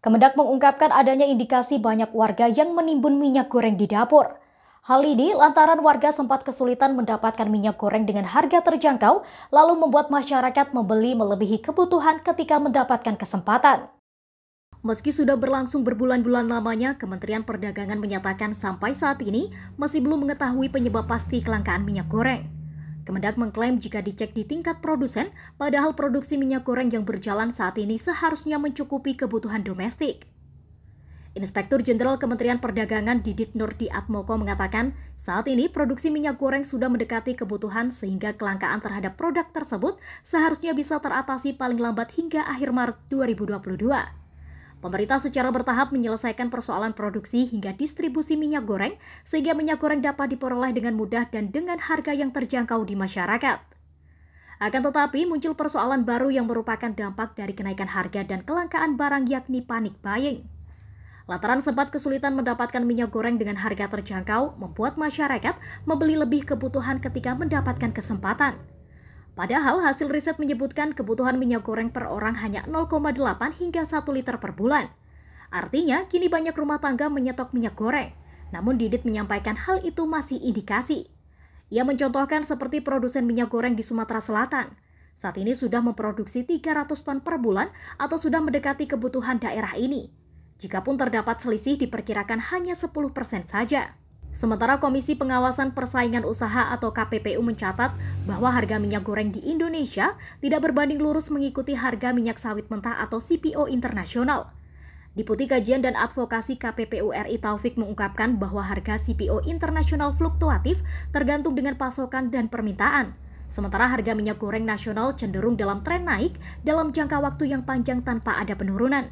Kemendak mengungkapkan adanya indikasi banyak warga yang menimbun minyak goreng di dapur. Hal ini lantaran warga sempat kesulitan mendapatkan minyak goreng dengan harga terjangkau, lalu membuat masyarakat membeli melebihi kebutuhan ketika mendapatkan kesempatan. Meski sudah berlangsung berbulan-bulan lamanya, Kementerian Perdagangan menyatakan sampai saat ini masih belum mengetahui penyebab pasti kelangkaan minyak goreng. Kemendak mengklaim jika dicek di tingkat produsen, padahal produksi minyak goreng yang berjalan saat ini seharusnya mencukupi kebutuhan domestik. Inspektur Jenderal Kementerian Perdagangan Didit Nurdi Atmoko mengatakan, saat ini produksi minyak goreng sudah mendekati kebutuhan sehingga kelangkaan terhadap produk tersebut seharusnya bisa teratasi paling lambat hingga akhir Maret 2022. Pemerintah secara bertahap menyelesaikan persoalan produksi hingga distribusi minyak goreng, sehingga minyak goreng dapat diperoleh dengan mudah dan dengan harga yang terjangkau di masyarakat. Akan tetapi, muncul persoalan baru yang merupakan dampak dari kenaikan harga dan kelangkaan barang yakni panik buying. Lataran sempat kesulitan mendapatkan minyak goreng dengan harga terjangkau, membuat masyarakat membeli lebih kebutuhan ketika mendapatkan kesempatan. Padahal hasil riset menyebutkan kebutuhan minyak goreng per orang hanya 0,8 hingga 1 liter per bulan. Artinya, kini banyak rumah tangga menyetok minyak goreng. Namun Didit menyampaikan hal itu masih indikasi. Ia mencontohkan seperti produsen minyak goreng di Sumatera Selatan. Saat ini sudah memproduksi 300 ton per bulan atau sudah mendekati kebutuhan daerah ini. Jikapun terdapat selisih diperkirakan hanya 10% saja. Sementara Komisi Pengawasan Persaingan Usaha atau KPPU mencatat bahwa harga minyak goreng di Indonesia tidak berbanding lurus mengikuti harga minyak sawit mentah atau CPO internasional. Diputi Kajian dan Advokasi KPPU RI Taufik mengungkapkan bahwa harga CPO internasional fluktuatif tergantung dengan pasokan dan permintaan. Sementara harga minyak goreng nasional cenderung dalam tren naik dalam jangka waktu yang panjang tanpa ada penurunan.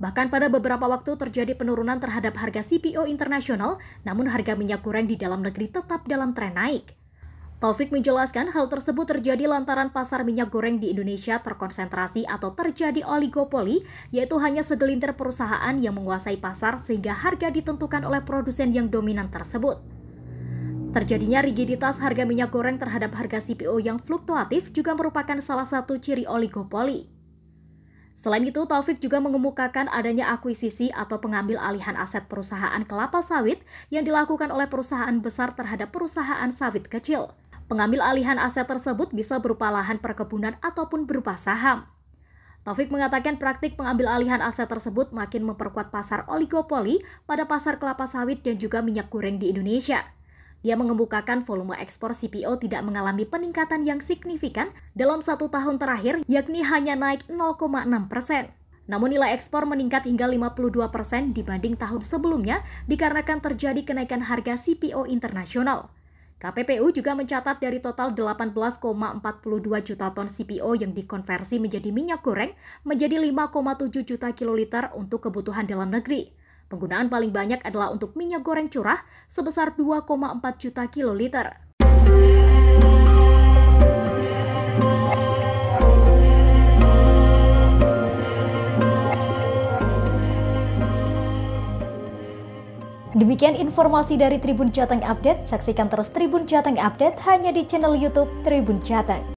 Bahkan pada beberapa waktu terjadi penurunan terhadap harga CPO internasional, namun harga minyak goreng di dalam negeri tetap dalam tren naik. Taufik menjelaskan hal tersebut terjadi lantaran pasar minyak goreng di Indonesia terkonsentrasi atau terjadi oligopoli, yaitu hanya segelintir perusahaan yang menguasai pasar sehingga harga ditentukan oleh produsen yang dominan tersebut. Terjadinya rigiditas harga minyak goreng terhadap harga CPO yang fluktuatif juga merupakan salah satu ciri oligopoli. Selain itu, Taufik juga mengemukakan adanya akuisisi atau pengambil alihan aset perusahaan kelapa sawit yang dilakukan oleh perusahaan besar terhadap perusahaan sawit kecil. Pengambil alihan aset tersebut bisa berupa lahan perkebunan ataupun berupa saham. Taufik mengatakan praktik pengambil alihan aset tersebut makin memperkuat pasar oligopoli pada pasar kelapa sawit dan juga minyak goreng di Indonesia. Dia mengemukakan volume ekspor CPO tidak mengalami peningkatan yang signifikan dalam satu tahun terakhir, yakni hanya naik 0,6 persen. Namun nilai ekspor meningkat hingga 52 persen dibanding tahun sebelumnya dikarenakan terjadi kenaikan harga CPO internasional. KPPU juga mencatat dari total 18,42 juta ton CPO yang dikonversi menjadi minyak goreng menjadi 5,7 juta kiloliter untuk kebutuhan dalam negeri. Penggunaan paling banyak adalah untuk minyak goreng curah sebesar 2,4 juta kiloliter. Demikian informasi dari Tribun Jateng Update. Saksikan terus Tribun Jateng Update hanya di channel YouTube Tribun Jateng.